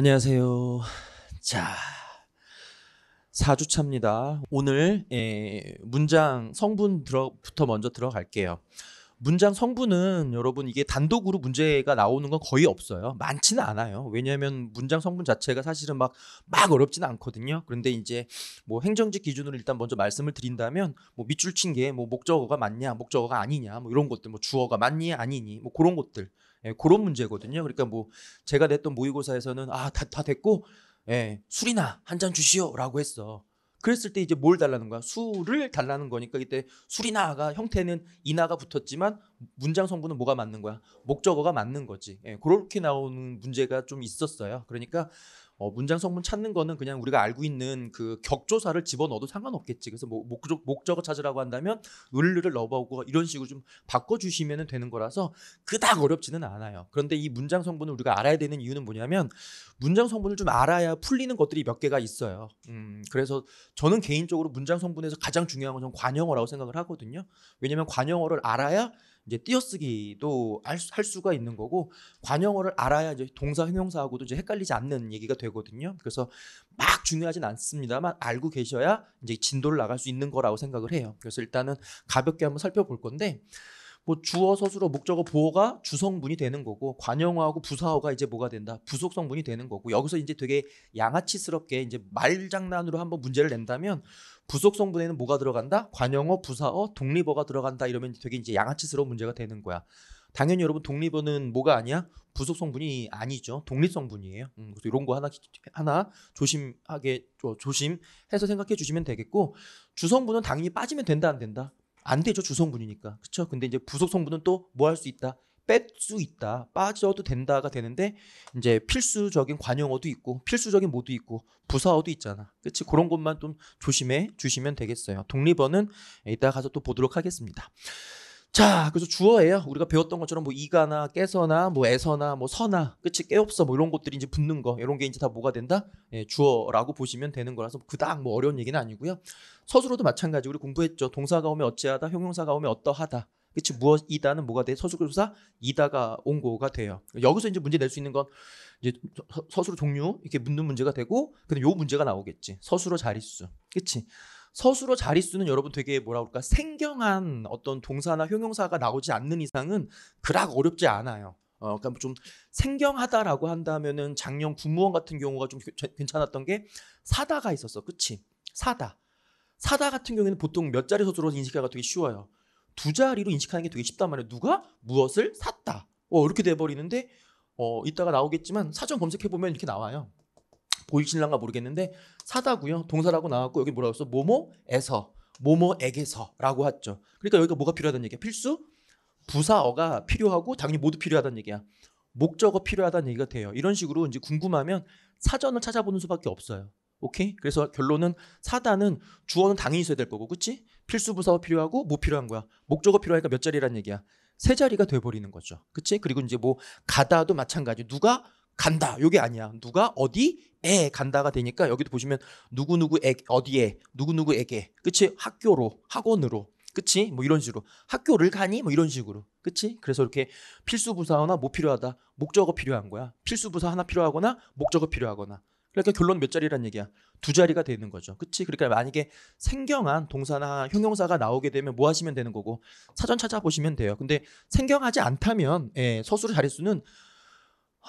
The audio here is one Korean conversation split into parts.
안녕하세요. 자, 4주차입니다. 오늘 예, 문장 성분 부터 먼저 들어갈게요. 문장 성분은 여러분 이게 단독으로 문제가 나오는 건 거의 없어요. 많지는 않아요. 왜냐하면 문장 성분 자체가 사실은 막, 막 어렵지는 않거든요. 그런데 이제 뭐 행정직 기준으로 일단 먼저 말씀을 드린다면 뭐 밑줄 친 게 뭐 목적어가 맞냐, 목적어가 아니냐, 뭐 이런 것들, 뭐 주어가 맞니, 아니니, 뭐 그런 것들. 예, 그런 문제거든요. 그러니까 뭐 제가 냈던 모의고사에서는 아다 다 됐고 예, 술이나 한 잔 주시오라고 했어. 그랬을 때 이제 뭘 달라는 거야? 술을 달라는 거니까 이때 술이나가 형태는 이나가 붙었지만 문장 성분은 뭐가 맞는 거야? 목적어가 맞는 거지. 예, 그렇게 나오는 문제가 좀 있었어요. 그러니까 어, 문장 성분 찾는 거는 그냥 우리가 알고 있는 그 격조사를 집어넣어도 상관없겠지. 그래서 뭐 목적, 목적어 찾으라고 한다면 을르를 넣어보고 이런 식으로 좀 바꿔주시면 되는 거라서 그닥 어렵지는 않아요. 그런데 이 문장 성분을 우리가 알아야 되는 이유는 뭐냐면 문장 성분을 좀 알아야 풀리는 것들이 몇 개가 있어요. 음, 그래서 저는 개인적으로 문장 성분에서 가장 중요한 건 관용어라고 생각을 하거든요. 왜냐하면 관용어를 알아야 이제 띄어쓰기도 할 수가 있는 거고 관용어를 알아야 이제 동사 형용사하고도 이제 헷갈리지 않는 얘기가 되거든요. 그래서 막 중요하진 않습니다만 알고 계셔야 이제 진도를 나갈 수 있는 거라고 생각을 해요. 그래서 일단은 가볍게 한번 살펴볼 건데 뭐 주어 서술어 목적어 보어가 주성분이 되는 거고 관용어하고 부사어가 이제 뭐가 된다 부속 성분이 되는 거고 여기서 이제 되게 양아치스럽게 이제 말장난으로 한번 문제를 낸다면 부속 성분에는 뭐가 들어간다? 관용어, 부사어, 독립어가 들어간다. 이러면 되게 이제 양아치스러운 문제가 되는 거야. 당연히 여러분 독립어는 뭐가 아니야? 부속 성분이 아니죠. 독립 성분이에요. 음, 그래서 이런 거 하나 하나 조심하게 어, 조심해서 생각해 주시면 되겠고 주성분은 당연히 빠지면 된다 안 된다? 안 되죠 주성분이니까 그렇죠. 근데 이제 부속 성분은 또 뭐 할 수 있다? 뺄수 있다, 빠져도 된다가 되는데 이제 필수적인 관용어도 있고 필수적인 모도 있고 부사어도 있잖아. 그렇 그런 것만 좀 조심해 주시면 되겠어요. 독립어는 이따 가서 또 보도록 하겠습니다. 자, 그래서 주어예요. 우리가 배웠던 것처럼 뭐 이가나 깨서나 뭐 애서나 뭐 서나 끝이 깨없어 뭐 이런 것들이 이제 붙는 거 이런 게 이제 다 뭐가 된다? 예, 주어라고 보시면 되는 거라서 뭐 그닥 뭐 어려운 얘기는 아니고요. 서술어도 마찬가지 우리 공부했죠. 동사가 오면 어찌하다, 형용사가 오면 어떠하다. 그치 무엇이다는 뭐가 돼 서술교사 이다가 온고가 돼요. 여기서 이제 문제 낼 수 있는 건 이제 서술어 종류 이렇게 묻는 문제가 되고 근데 요 문제가 나오겠지. 서술어 자릿수. 그치 서술어 자릿수는 여러분 되게 뭐라 그럴까 생경한 어떤 동사나 형용사가 나오지 않는 이상은 그락 어렵지 않아요. 어, 그니까좀 생경하다라고 한다면은 작년 국무원 같은 경우가 좀 괜찮았던 게 사다가 있었어, 그치 사다. 사다 같은 경우에는 보통 몇 자리 서술어 인식하기가 되게 쉬워요. 두 자리로 인식하는 게 되게 쉽단 말이에요. 누가 무엇을 샀다. 어, 이렇게 돼버리는데 어, 이따가 나오겠지만 사전 검색해보면 이렇게 나와요. 보이실랑가 모르겠는데 사다고요. 동사라고 나왔고 여기 뭐라고 했어? 모모에서 모모에게서라고 했죠. 그러니까 여기가 뭐가 필요하다는 얘기야? 필수 부사어가 필요하고 당연히 모두 필요하다는 얘기야. 목적어 필요하다는 얘기가 돼요. 이런 식으로 이제 궁금하면 사전을 찾아보는 수밖에 없어요. 오케이? 그래서 결론은 사다는 주어는 당연히 있어야 될 거고, 그치? 필수 부사가 필요하고 뭐 필요한 거야. 목적어 필요하니까 몇 자리란 얘기야. 세 자리가 돼버리는 거죠. 그치? 그리고 이제 뭐 가다도 마찬가지. 누가 간다. 요게 아니야. 누가 어디에 간다가 되니까 여기도 보시면 누구누구에 어디에 누구누구에게. 그치? 학교로 학원으로. 그치? 뭐 이런 식으로. 학교를 가니? 뭐 이런 식으로. 그치? 그래서 이렇게 필수 부사어나 뭐 필요하다. 목적어 필요한 거야. 필수 부사 하나 필요하거나 목적어 필요하거나. 그러니까 결론 몇 자리란 얘기야? 두 자리가 되는 거죠. 그치? 그러니까 만약에 생경한 동사나 형용사가 나오게 되면 뭐 하시면 되는 거고 사전 찾아보시면 돼요. 근데 생경하지 않다면 예, 서술의 자릿수는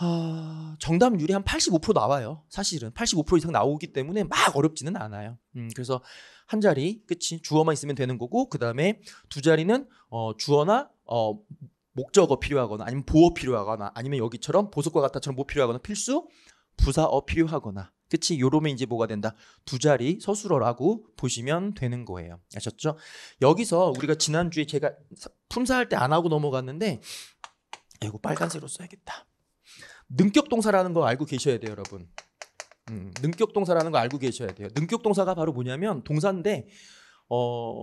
아, 정답률이 한 85% 나와요. 사실은 85% 이상 나오기 때문에 막 어렵지는 않아요. 음, 그래서 한 자리, 그치? 주어만 있으면 되는 거고 그 다음에 두 자리는 어, 주어나 어, 목적어 필요하거나 아니면 보어 필요하거나 아니면 여기처럼 보석과 같다처럼 뭐 필요하거나 필수 부사어 필요하거나 그치 요러면 이제 뭐가 된다 두 자리 서술어라고 보시면 되는 거예요 아셨죠 여기서 우리가 지난주에 제가 품사할 때 안 하고 넘어갔는데 이거 빨간색으로 써야겠다 능격 동사라는 거 알고 계셔야 돼요 여러분 음, 능격 동사라는 거 알고 계셔야 돼요 능격 동사가 바로 뭐냐면 동사인데 어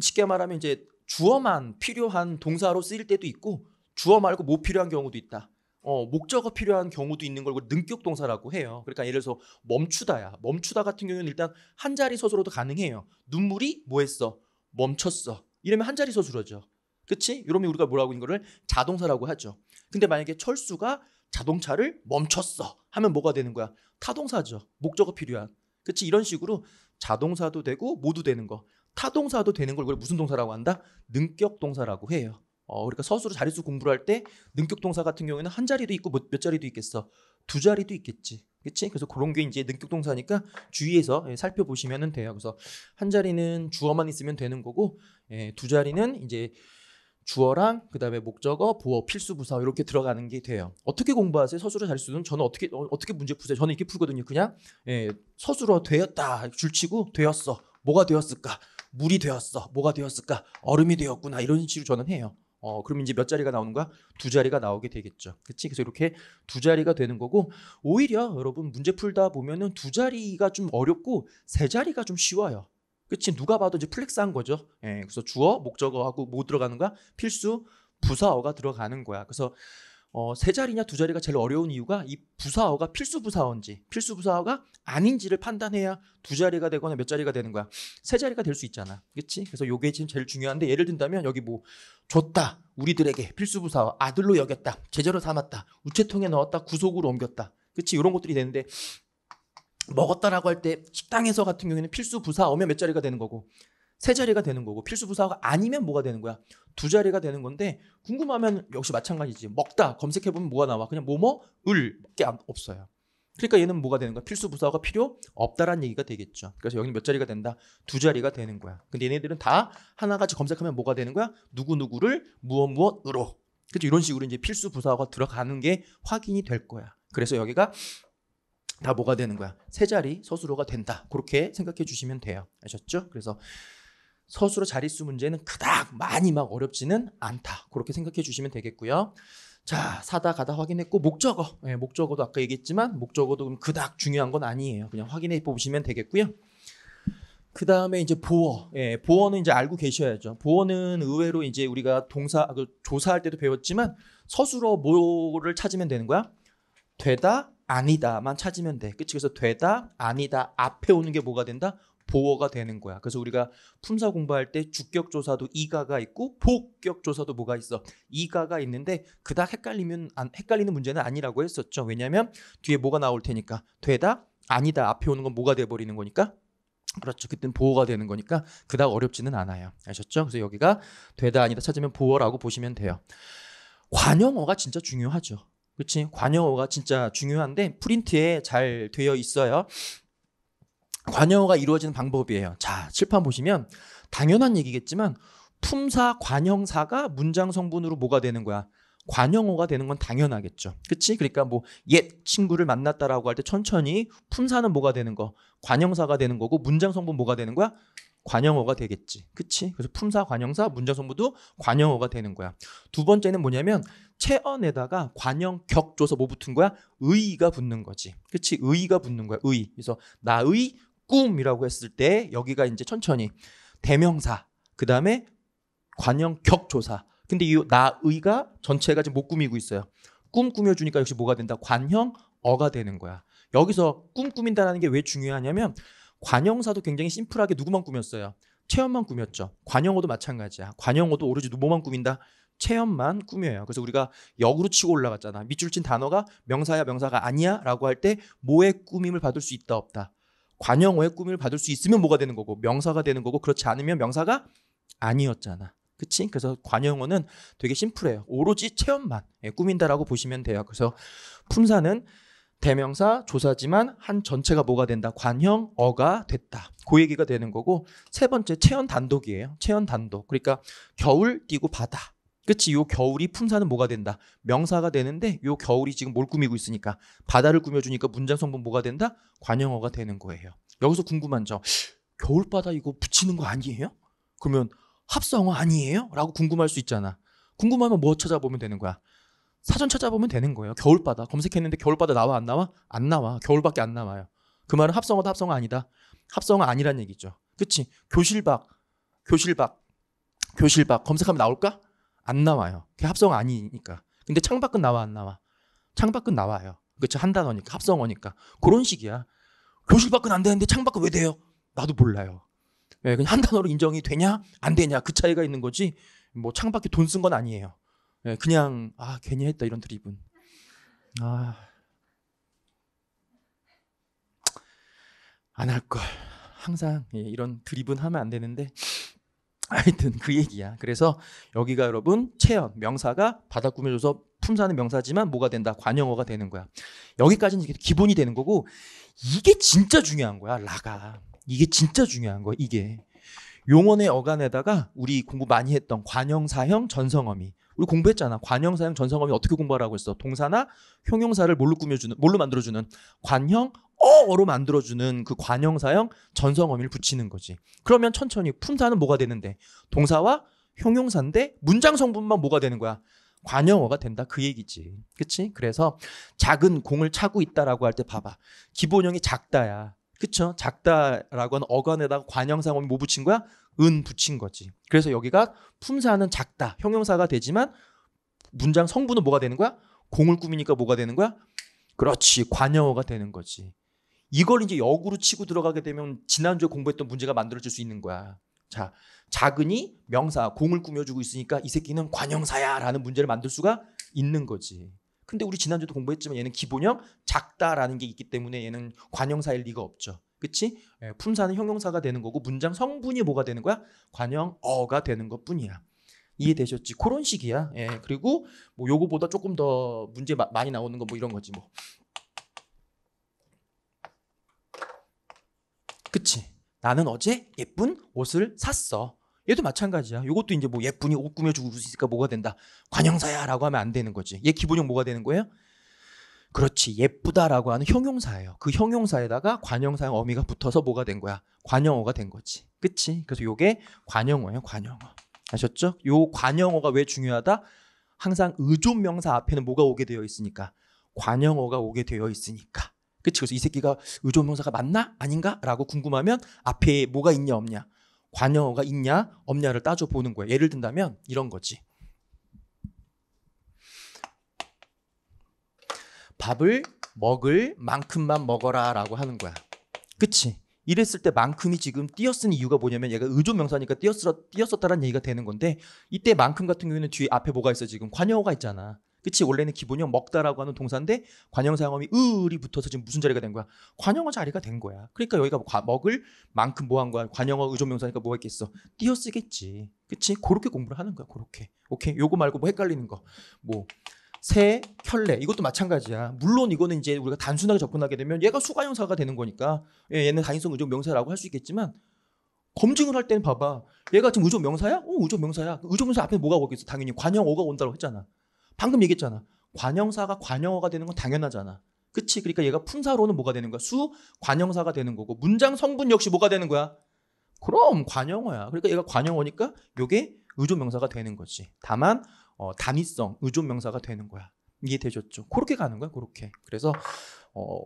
쉽게 말하면 이제 주어만 필요한 동사로 쓰일 때도 있고 주어 말고 못 뭐 필요한 경우도 있다 어, 목적어 필요한 경우도 있는 걸 능격 동사라고 해요. 그러니까 예를 들어서 멈추다야. 멈추다 같은 경우는 일단 한 자리 서술어도 가능해요. 눈물이 뭐 했어? 멈췄어. 이러면 한 자리 서술어죠. 그렇지? 이러면 우리가 뭐라고 하는 거를 자동사라고 하죠. 근데 만약에 철수가 자동차를 멈췄어 하면 뭐가 되는 거야? 타동사죠. 목적어 필요한. 그렇지? 이런 식으로 자동사도 되고 모두 되는 거. 타동사도 되는 걸 무슨 동사라고 한다? 능격 동사라고 해요. 어, 그러니까 서술어 자릿수 공부를 할 때 능격 동사 같은 경우에는 한 자리도 있고 몇, 몇 자리도 있겠어. 두 자리도 있겠지. 그치? 렇 그래서 그런 게 이제 능격 동사니까 주의해서 예, 살펴보시면 돼요. 그래서 한 자리는 주어만 있으면 되는 거고 예, 두 자리는 이제 주어랑 그다음에 목적어, 보어, 필수 부사 이렇게 들어가는 게 돼요. 어떻게 공부하세요? 서술어 자릿수는 저는 어떻게 어, 떻게 문제 푸세요? 저는 이렇게 풀거든요. 그냥 예, 서술어 되었다 줄치고 되었어. 뭐가 되었을까? 물이 되었어. 뭐가 되었을까? 얼음이 되었구나. 이런 식으로 저는 해요. 어, 그럼 이제 몇 자리가 나오는 거야? 두 자리가 나오게 되겠죠. 그치? 그래서 이렇게 두 자리가 되는 거고, 오히려 여러분 문제 풀다 보면은 두 자리가 좀 어렵고, 세 자리가 좀 쉬워요. 그치? 누가 봐도 이제 플렉스 한 거죠. 예, 그래서 주어, 목적어하고 뭐 들어가는 거야? 필수, 부사어가 들어가는 거야. 그래서 어, 세 자리냐 두 자리가 제일 어려운 이유가 이 부사어가 필수 부사어인지 필수 부사어가 아닌지를 판단해야 두 자리가 되거나 몇 자리가 되는 거야. 세 자리가 될 수 있잖아. 그렇지? 그래서 요게 지금 제일 중요한데 예를 든다면 여기 뭐 줬다. 우리들에게 필수 부사어 아들로 여겼다. 제자로 삼았다. 우체통에 넣었다. 구속으로 옮겼다. 그렇지? 이런 것들이 되는데 먹었다라고 할 때 식당에서 같은 경우에는 필수 부사어면 몇 자리가 되는 거고 세 자리가 되는 거고 필수 부사가 아니면 뭐가 되는 거야? 두 자리가 되는 건데 궁금하면 역시 마찬가지지. 먹다 검색해 보면 뭐가 나와? 그냥 뭐뭐 을밖에 없어요. 그러니까 얘는 뭐가 되는 거야? 필수 부사가 필요 없다라는 얘기가 되겠죠. 그래서 여기몇 자리가 된다? 두 자리가 되는 거야. 근데 얘네들은 다 하나같이 검색하면 뭐가 되는 거야? 누구누구를 무엇 무엇으로. 그죠? 이런 식으로 이제 필수 부사가 들어가는 게 확인이 될 거야. 그래서 여기가 다 뭐가 되는 거야? 세 자리 서술어가 된다. 그렇게 생각해 주시면 돼요. 아셨죠? 그래서 서술어 자릿수 문제는 그닥 많이 막 어렵지는 않다. 그렇게 생각해 주시면 되겠고요. 자, 사다 가다 확인했고 목적어. 네, 목적어도 아까 얘기했지만 목적어도 그닥 중요한 건 아니에요. 그냥 확인해 보시면 되겠고요. 그 다음에 이제 보어. 예, 보어는 이제 알고 계셔야죠. 보어는 의외로 이제 우리가 동사, 그 조사할 때도 배웠지만 서술어 뭐를 찾으면 되는 거야? 되다, 아니다만 찾으면 돼. 그치? 그래서 되다, 아니다, 앞에 오는 게 뭐가 된다? 보호가 되는 거야. 그래서 우리가 품사 공부할 때 주격 조사도 이가가 있고 복격 조사도 뭐가 있어? 이가가 있는데 그닥 헷갈리면 안, 헷갈리는 문제는 아니라고 했었죠. 왜냐하면 뒤에 뭐가 나올 테니까 되다 아니다 앞에 오는 건 뭐가 돼 버리는 거니까. 그렇죠. 그땐 보호가 되는 거니까 그닥 어렵지는 않아요. 아셨죠? 그래서 여기가 되다 아니다 찾으면 보호라고 보시면 돼요. 관용어가 진짜 중요하죠. 그렇지? 관용어가 진짜 중요한데 프린트에 잘 되어 있어요. 관형어가 이루어지는 방법이에요. 자, 칠판 보시면 당연한 얘기겠지만 품사 관형사가 문장 성분으로 뭐가 되는 거야? 관형어가 되는 건 당연하겠죠. 그치? 그러니까 뭐 옛 친구를 만났다라고 할 때 천천히 품사는 뭐가 되는 거? 관형사가 되는 거고 문장 성분 뭐가 되는 거야? 관형어가 되겠지. 그치? 그래서 품사, 관형사, 문장 성분도 관형어가 되는 거야. 두 번째는 뭐냐면 체언에다가 관형격 줘서 뭐 붙은 거야? 의의가 붙는 거지. 그치? 의의가 붙는 거야. 의의. 그래서 나의 꿈이라고 했을 때 여기가 이제 천천히 대명사 그 다음에 관형격조사 근데 이 나의가 전체가 지금 못 꾸미고 있어요 꿈 꾸며주니까 역시 뭐가 된다 관형 어가 되는 거야 여기서 꿈 꾸민다라는 게 왜 중요하냐면 관형사도 굉장히 심플하게 누구만 꾸몄어요 체험만 꾸몄죠 관형어도 마찬가지야 관형어도 오로지 누구만 꾸민다 체험만 꾸며요. 그래서 우리가 역으로 치고 올라갔잖아. 밑줄 친 단어가 명사야 명사가 아니야 라고 할때 뭐의 꾸밈을 받을 수 있다 없다. 관용어의 꿈을 받을 수 있으면 뭐가 되는 거고 명사가 되는 거고 그렇지 않으면 명사가 아니었잖아. 그치? 그래서 관용어는 되게 심플해요. 오로지 체험만 예, 꾸민다라고 보시면 돼요. 그래서 품사는 대명사, 조사지만 한 전체가 뭐가 된다? 관형, 어가 됐다. 그 얘기가 되는 거고 세 번째 체연 단독이에요. 체연 단독. 그러니까 겨울 띄고 바다. 그치 요 겨울이 품사는 뭐가 된다 명사가 되는데 요 겨울이 지금 뭘 꾸미고 있으니까 바다를 꾸며주니까 문장 성분 뭐가 된다 관형어가 되는 거예요 여기서 궁금한 점 겨울바다 이거 붙이는 거 아니에요 그러면 합성어 아니에요 라고 궁금할 수 있잖아 궁금하면 뭐 찾아보면 되는 거야 사전 찾아보면 되는 거예요 겨울바다 검색했는데 겨울바다 나와 안 나와 안 나와 겨울밖에 안 나와요 그 말은 합성어도 합성어 아니다 합성어 아니란 얘기죠 그치 교실 박 교실 박 교실 박 검색하면 나올까 안 나와요. 그게 합성 아니니까. 근데 창밖은 나와 안 나와? 창밖은 나와요. 그렇죠. 한 단어니까 합성어니까 그런 식이야. 교실 밖은 안 되는데 창밖은 왜 돼요? 나도 몰라요. 예, 그냥 한 단어로 인정이 되냐 안 되냐 그 차이가 있는 거지. 뭐 창밖에 돈 쓴 건 아니에요. 예, 그냥 아 괜히 했다 이런 드립은. 아. 안 할 걸. 항상 예, 이런 드립은 하면 안 되는데 하여튼 그 얘기야. 그래서 여기가 여러분 체험 명사가 바닥 꾸며줘서 품사는 명사지만 뭐가 된다? 관형어가 되는 거야. 여기까지는 기본이 되는 거고 이게 진짜 중요한 거야. 라가 이게 진짜 중요한 거야. 이게 용언의 어간에다가 우리 공부 많이 했던 관형사형 전성어미 우리 공부했잖아. 관형사형 전성어미 어떻게 공부하라고 했어? 동사나 형용사를 뭘로 꾸며주는, 뭘로 만들어주는 관형 어로 만들어주는 그 관형사형 전성어미를 붙이는 거지. 그러면 천천히 품사는 뭐가 되는데 동사와 형용사인데 문장 성분만 뭐가 되는 거야? 관형어가 된다 그 얘기지. 그치? 그래서 작은 공을 차고 있다라고 할 때 봐봐. 기본형이 작다야. 그쵸? 작다라고 하는 어간에다가 관형사어미 뭐 붙인 거야? 은 붙인 거지. 그래서 여기가 품사는 작다. 형용사가 되지만 문장 성분은 뭐가 되는 거야? 공을 꾸미니까 뭐가 되는 거야? 그렇지. 관형어가 되는 거지. 이걸 이제 역으로 치고 들어가게 되면 지난주에 공부했던 문제가 만들어질 수 있는 거야. 자, 작은이 명사, 공을 꾸며주고 있으니까 이 새끼는 관형사야 라는 문제를 만들 수가 있는 거지. 근데 우리 지난주도 공부했지만 얘는 기본형 작다라는 게 있기 때문에 얘는 관형사일 리가 없죠. 그치? 예, 품사는 형용사가 되는 거고 문장 성분이 뭐가 되는 거야? 관형어가 되는 것뿐이야. 이해되셨지? 그런 식이야. 예, 그리고 뭐 요거보다 조금 더 문제 마, 많이 나오는 거 뭐 이런 거지 뭐. 그치? 나는 어제 예쁜 옷을 샀어. 얘도 마찬가지야. 이것도 이제 뭐 예쁜이 옷 꾸며주고 있으니까 뭐가 된다. 관형사야라고 하면 안 되는 거지. 얘 기본형 뭐가 되는 거예요? 그렇지. 예쁘다라고 하는 형용사예요. 그 형용사에다가 관형사의 어미가 붙어서 뭐가 된 거야? 관형어가 된 거지. 그치? 그래서 요게 관형어예요. 관형어. 아셨죠? 요 관형어가 왜 중요하다? 항상 의존명사 앞에는 뭐가 오게 되어 있으니까. 관형어가 오게 되어 있으니까. 그치? 그래서 이 새끼가 의존명사가 맞나? 아닌가? 라고 궁금하면 앞에 뭐가 있냐, 없냐? 관여가 있냐, 없냐를 따져 보는 거예요. 예를 든다면 이런 거지. 밥을 먹을 만큼만 먹어라 라고 하는 거야. 그치? 이랬을 때 만큼이 지금 띄어쓴 이유가 뭐냐면 얘가 의존명사니까 띄어쓰, 띄어썼다라는 얘기가 되는 건데 이때 만큼 같은 경우에는 뒤에 앞에 뭐가 있어 지금 관여가 있잖아. 그치 원래는 기본형 먹다라고 하는 동사인데 관형상어이 을이 붙어서 지금 무슨 자리가 된 거야? 관형어 자리가 된 거야. 그러니까 여기가 과, 먹을 만큼 뭐한 거야? 관형어 의존명사니까 뭐가 있겠어? 띄어쓰겠지. 그치? 그렇게 공부를 하는 거야. 그렇게. 오케이. 요거 말고 뭐 헷갈리는 거. 뭐 새, 켤레 이것도 마찬가지야. 물론 이거는 이제 우리가 단순하게 접근하게 되면 얘가 수가형사가 되는 거니까 예, 얘는 단인성 의존 명사라고 할 수 있겠지만 검증을 할 때는 봐봐. 얘가 지금 의존 명사야? 어, 의존 명사야. 그 의존 명사 앞에 뭐가 오겠어? 당연히 관형 어가 온다고 했잖아. 방금 얘기했잖아. 관형사가 관형어가 되는 건 당연하잖아. 그치? 그러니까 얘가 품사로는 뭐가 되는 거야? 수 관형사가 되는 거고 문장 성분 역시 뭐가 되는 거야? 그럼 관형어야. 그러니까 얘가 관형어니까 요게 의존명사가 되는 거지. 다만 어, 단위성 의존명사가 되는 거야. 이해되셨죠? 그렇게 가는 거야. 그렇게. 그래서 어,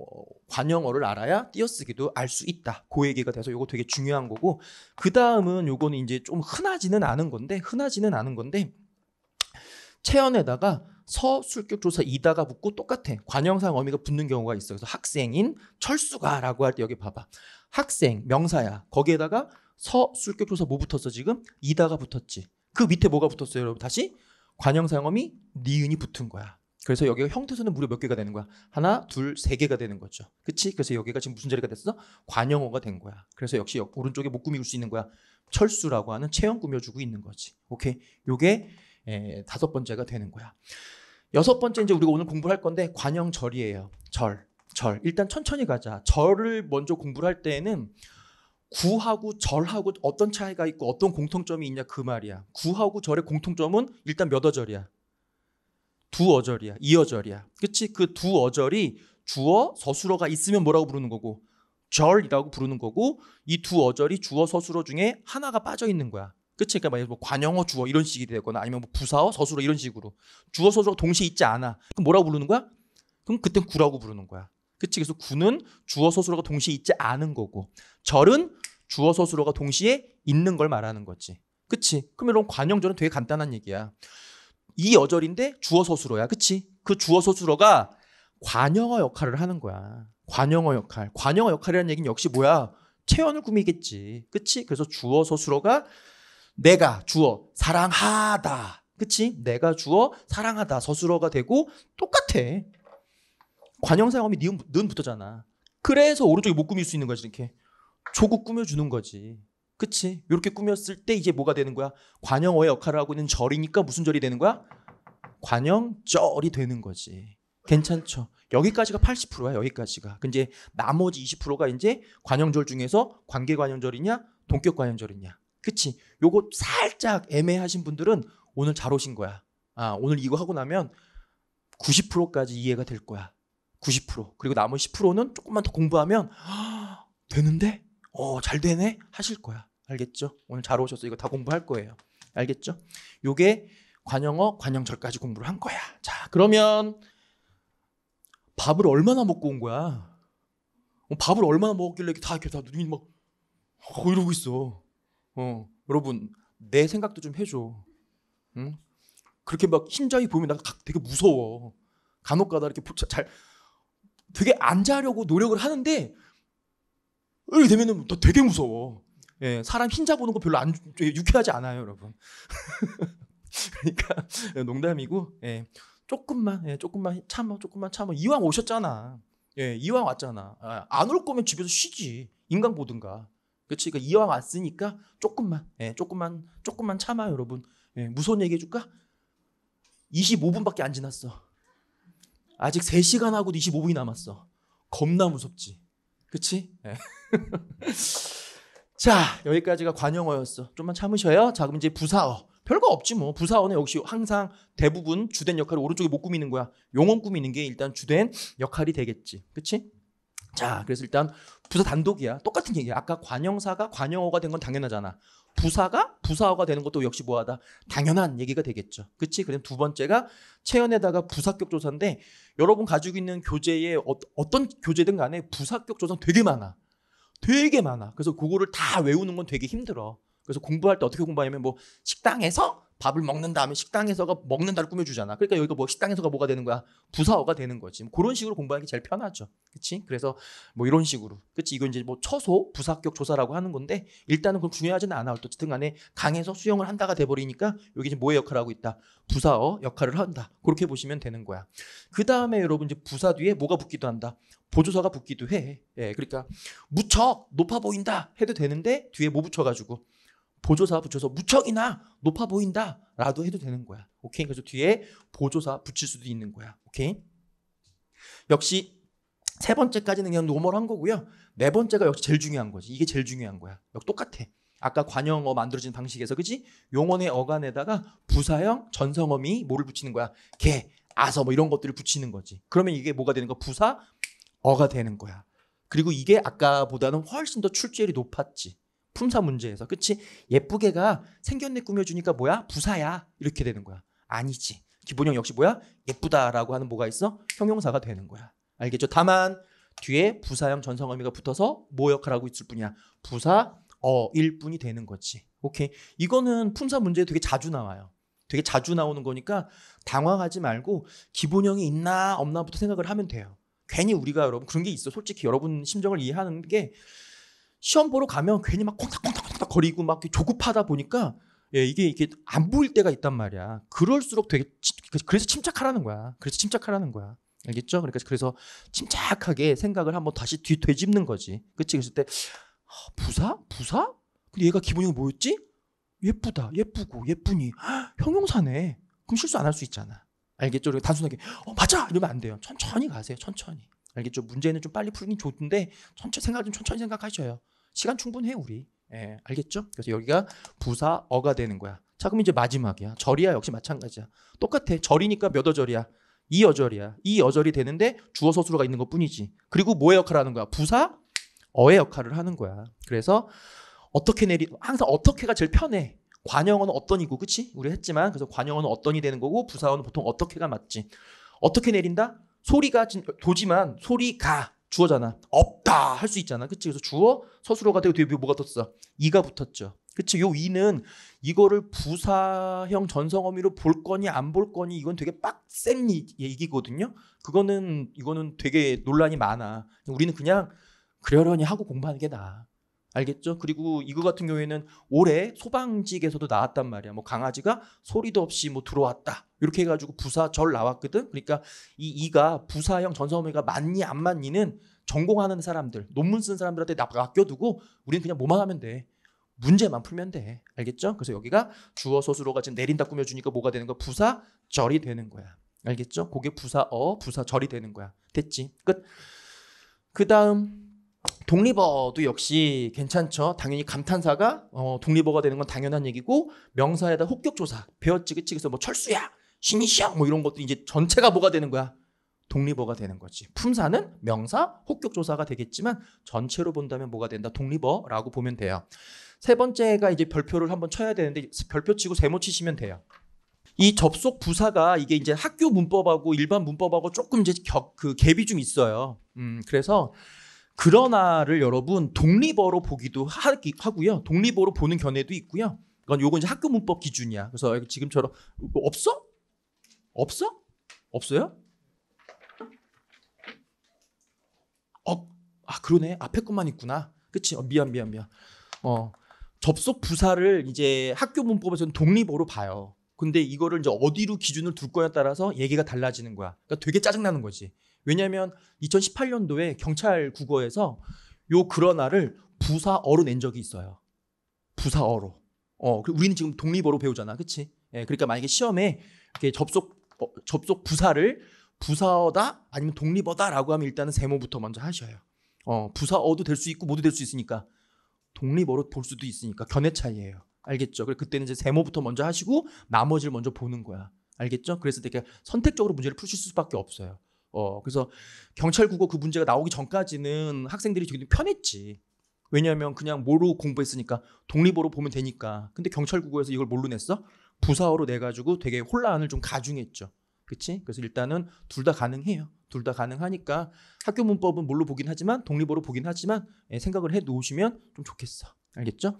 관형어를 알아야 띄어쓰기도 알 수 있다. 그 얘기가 돼서 이거 되게 중요한 거고 그 다음은 요거는 이제 좀 흔하지는 않은 건데 흔하지는 않은 건데 체언에다가 서술격조사 이다가 붙고 똑같아. 관형상 어미가 붙는 경우가 있어. 그래서 학생인 철수가라고 할 때 여기 봐봐. 학생 명사야. 거기에다가 서술격조사 뭐 붙었어 지금? 이다가 붙었지. 그 밑에 뭐가 붙었어요 여러분? 다시 관형상 어미 니은이 붙은 거야. 그래서 여기가 형태소는 무려 몇 개가 되는 거야? 하나, 둘, 세 개가 되는 거죠. 그치? 그래서 여기가 지금 무슨 자리가 됐어? 관형어가 된 거야. 그래서 역시 오른쪽에 못 꾸미고 수 있는 거야. 철수라고 하는 체형 꾸며주고 있는 거지. 오케이? 요게 에, 예, 다섯 번째가 되는 거야. 여섯 번째 이제 우리가 오늘 공부할 건데 관형절이에요. 절, 절. 일단 천천히 가자. 절을 먼저 공부할 때에는 구하고 절하고 어떤 차이가 있고 어떤 공통점이 있냐 그 말이야. 구하고 절의 공통점은 일단 몇 어절이야? 두 어절이야. 이 어절이야. 그치? 그 두 어절이 주어 서술어가 있으면 뭐라고 부르는 거고 절이라고 부르는 거고 이 두 어절이 주어 서술어 중에 하나가 빠져 있는 거야. 그치? 그러니까 뭐 관영어 주어 이런 식이 되거나 아니면 뭐 부사어 서술어 이런 식으로 주어 서술어 동시에 있지 않아. 그럼 뭐라고 부르는 거야? 그럼 그땐 구라고 부르는 거야. 그치? 그래서 구는 주어 서술어가 동시에 있지 않은 거고 절은 주어 서술어가 동시에 있는 걸 말하는 거지. 그치? 그럼 이런 관형절은 되게 간단한 얘기야. 이 여절인데 주어 서술어야. 그치? 그 주어 서술어가 관형어 역할을 하는 거야. 관형어 역할. 관형어 역할이라는 얘기는 역시 뭐야? 체언을 꾸미겠지. 그치? 그래서 주어 서술어가 내가 주어 사랑하다. 그치? 내가 주어 사랑하다. 서술어가 되고 똑같아. 관형사 어미 니는 붙었잖아. 그래서 오른쪽에 못 꾸밀 수 있는 거지, 이렇게. 조국 꾸며주는 거지. 그치? 이렇게 꾸몄을 때 이제 뭐가 되는 거야? 관형어의 역할을 하고 있는 절이니까 무슨 절이 되는 거야? 관형절이 되는 거지. 괜찮죠? 여기까지가 80%야, 여기까지가. 근데 나머지 20%가 이제 관형절 중에서 관계관형절이냐, 동격관형절이냐. 그치? 요거 살짝 애매하신 분들은 오늘 잘 오신 거야. 아, 오늘 이거 하고 나면 90%까지 이해가 될 거야. 90%. 그리고 나머지 10%는 조금만 더 공부하면 되는데? 어, 잘 되네? 하실 거야. 알겠죠? 오늘 잘 오셔서 이거 다 공부할 거예요. 알겠죠? 요게 관영어, 관영절까지 공부를 한 거야. 자, 그러면 밥을 얼마나 먹고 온 거야? 어, 밥을 얼마나 먹었길래 다 이렇게 다 눈이 막 어, 이러고 있어. 어, 여러분 내 생각도 좀 해줘. 응? 그렇게 막 흰자위 보면 나 되게 무서워. 간혹가다 이렇게 잘 되게 앉아려고 노력을 하는데 이렇게 되면은 더 되게 무서워. 예, 사람 흰자 보는 거 별로 안 유쾌하지 않아요, 여러분. 그러니까 예, 농담이고 예, 조금만 예, 조금만 참아, 조금만 참아. 이왕 오셨잖아. 예, 이왕 왔잖아. 아, 안 올 거면 집에서 쉬지. 인간 보든가. 그치그 그러니까 이왕 왔으니까 조금만, 예, 조금만, 조금만 참아 여러분. 예, 무서운 얘기 해줄까? 25분밖에 안 지났어. 아직 3시간 하고도 25분이 남았어. 겁나 무섭지. 그치? 예. 자, 여기까지가 관용어였어. 좀만 참으셔요. 자, 그럼 이제 부사어. 별거 없지 뭐. 부사어는 역시 항상 대부분 주된 역할을 오른쪽에 못 꾸미는 거야. 용언 꾸미는 게 일단 주된 역할이 되겠지. 그치? 자, 그래서 일단 부사 단독이야. 똑같은 얘기야. 아까 관형사가 관형어가 된 건 당연하잖아. 부사가 부사어가 되는 것도 역시 뭐하다 당연한 얘기가 되겠죠. 그치? 그럼 두 번째가 체연에다가 부사격 조사인데 여러분 가지고 있는 교재에 어, 떤 교재든 간에 부사격 조사 되게 많아. 되게 많아. 그래서 그거를 다 외우는 건 되게 힘들어. 그래서 공부할 때 어떻게 공부하냐면 뭐 식당에서 밥을 먹는 다음에 식당에서가 먹는다를 꾸며주잖아. 그러니까 여기가 뭐 식당에서가 뭐가 되는 거야? 부사어가 되는 거지. 뭐 그런 식으로 공부하는 게 제일 편하죠. 그치? 그래서 뭐 이런 식으로. 그치? 이건 이제 뭐 처소, 부사격 조사라고 하는 건데 일단은 그건 중요하지는 않아. 어쨌든 간에 강에서 수영을 한다가 돼버리니까 여기 이제 뭐의 역할을 하고 있다? 부사어 역할을 한다. 그렇게 보시면 되는 거야. 그 다음에 여러분 이제 부사 뒤에 뭐가 붙기도 한다? 보조사가 붙기도 해. 예, 그러니까 무척 높아 보인다 해도 되는데 뒤에 뭐 붙여가지고 보조사 붙여서 무척이나 높아 보인다라도 해도 되는 거야. 오케이. 그래서 뒤에 보조사 붙일 수도 있는 거야. 오케이. 역시 세 번째까지는 그냥 노멀한 거고요. 네 번째가 역시 제일 중요한 거지. 이게 제일 중요한 거야. 역 똑같아. 아까 관형어 만들어진 방식에서 그지 용언의 어간에다가 부사형 전성어미 뭐를 붙이는 거야 개 아서 뭐 이런 것들을 붙이는 거지 그러면 이게 뭐가 되는 거야 부사 어가 되는 거야 그리고 이게 아까보다는 훨씬 더 출제율이 높았지 품사 문제에서 그치 예쁘게가 생겼네 꾸며주니까 뭐야 부사야 이렇게 되는 거야 아니지 기본형 역시 뭐야 예쁘다라고 하는 뭐가 있어 형용사가 되는 거야 알겠죠 다만 뒤에 부사형 전성어미가 붙어서 뭐 역할 하고 있을 뿐이야 부사 어일 뿐이 되는 거지 오케이 이거는 품사 문제에 되게 자주 나와요 되게 자주 나오는 거니까 당황하지 말고 기본형이 있나 없나부터 생각을 하면 돼요 괜히 우리가 여러분 그런 게 있어 솔직히 여러분 심정을 이해하는 게 시험 보러 가면 괜히 막 콩닥콩닥콩닥 거리고 막 조급하다 보니까 예, 이게 이게 안 보일 때가 있단 말이야. 그럴수록 되게 그래서 침착하라는 거야. 그래서 침착하라는 거야. 알겠죠? 그러니까 그래서 침착하게 생각을 한번 다시 뒤 되짚는 거지. 그치? 그랬을 때 아, 부사? 부사? 근데 얘가 기본이 뭐였지? 예쁘다, 예쁘고, 예쁘니 형용사네. 그럼 실수 안 할 수 있잖아. 알겠죠? 그리고 단순하게 어, 맞아 이러면 안 돼요. 천천히 가세요. 천천히. 알겠죠? 문제는 좀 빨리 풀긴 좋은데 천천히 생각 좀 천천히 생각하셔요. 시간 충분해 우리. 예, 알겠죠? 그래서 여기가 부사 어가 되는 거야. 자, 그럼 이제 마지막이야. 절이야 역시 마찬가지야. 똑같아. 절이니까 몇 어절이야? 이 어절이야. 이 어절이 되는데 주어 서술어가 있는 것뿐이지. 그리고 뭐의 역할을 하는 거야? 부사 어의 역할을 하는 거야. 그래서 어떻게 내리 항상 어떻게가 제일 편해. 관형어는 어떤이고 그치? 우리 했지만 그래서 관형어는 어떤이 되는 거고 부사어는 보통 어떻게가 맞지. 어떻게 내린다? 소리가 진, 도지만 소리가 주어잖아. 없다 할 수 있잖아. 그치? 그래서 주어 서술어가 되고 뒤에 뭐가 떴어? 이가 붙었죠. 그치? 요 이는 이거를 부사형 전성어미로 볼 거니 안 볼 거니 이건 되게 빡센 얘기거든요. 그거는 이거는 되게 논란이 많아. 우리는 그냥 그러려니 하고 공부하는 게 나아. 알겠죠? 그리고 이거 같은 경우에는 올해 소방직에서도 나왔단 말이야. 뭐 강아지가 소리도 없이 뭐 들어왔다. 이렇게 해가지고 부사 절 나왔거든. 그러니까 이 이가 부사형 전사어미가 맞니 안 맞니는 전공하는 사람들, 논문 쓴 사람들한테 맡겨두고 우리는 그냥 뭐만 하면 돼. 문제만 풀면 돼. 알겠죠? 그래서 여기가 주어 소술로가 지금 내린다 꾸며주니까 뭐가 되는 거야? 부사 절이 되는 거야. 알겠죠? 그게 부사 어, 부사 절이 되는 거야. 됐지? 끝. 그 다음 독립어도 역시 괜찮죠. 당연히 감탄사가 어, 독립어가 되는 건 당연한 얘기고 명사에다 혹격조사, 배어찌기 찍에서 뭐 철수야, 신이시야 뭐 이런 것도 이제 전체가 뭐가 되는 거야? 독립어가 되는 거지. 품사는 명사, 혹격조사가 되겠지만 전체로 본다면 뭐가 된다? 독립어라고 보면 돼요. 세 번째가 이제 별표를 한번 쳐야 되는데 별표 치고 세모 치시면 돼요. 이 접속 부사가 이게 이제 학교 문법하고 일반 문법하고 조금 이제 격, 그 갭이 좀 있어요. 음, 그래서 그러나를 여러분 독립어로 보기도 하기, 하고요. 독립어로 보는 견해도 있고요. 이건 요건 이제 학교 문법 기준이야. 그래서 지금처럼 없어? 없어? 없어요? 어, 아 그러네. 앞에 것만 있구나. 그치? 어, 미안 미안 미안. 어 접속 부사를 이제 학교 문법에서는 독립어로 봐요. 근데 이거를 이제 어디로 기준을 둘 거에 따라서 얘기가 달라지는 거야. 그러니까 되게 짜증 나는 거지. 왜냐하면 2018년도에 경찰 국어에서 요 그러나를 부사어로 낸 적이 있어요. 부사어로. 어, 그 우리는 지금 독립어로 배우잖아, 그렇지? 예, 그러니까 만약에 시험에 이렇게 접속 어, 접속 부사를 부사어다 아니면 독립어다라고 하면 일단은 세모부터 먼저 하셔요. 어, 부사어도 될 수 있고 모두 될 수 있으니까 독립어로 볼 수도 있으니까 견해 차이예요. 알겠죠? 그래 그때는 이제 세모부터 먼저 하시고 나머지를 먼저 보는 거야. 알겠죠? 그래서 되게 선택적으로 문제를 푸실 수밖에 없어요. 어, 그래서 경찰 국어 그 문제가 나오기 전까지는 학생들이 되게 편했지. 왜냐하면 그냥 뭐로 공부했으니까 독립어로 보면 되니까. 근데 경찰 국어에서 이걸 뭘로 냈어? 부사어로 내가지고 되게 혼란을 좀 가중했죠. 그치? 그래서 일단은 둘 다 가능해요. 둘 다 가능하니까 학교 문법은 뭘로 보긴 하지만 독립어로 보긴 하지만 예, 생각을 해 놓으시면 좀 좋겠어. 알겠죠?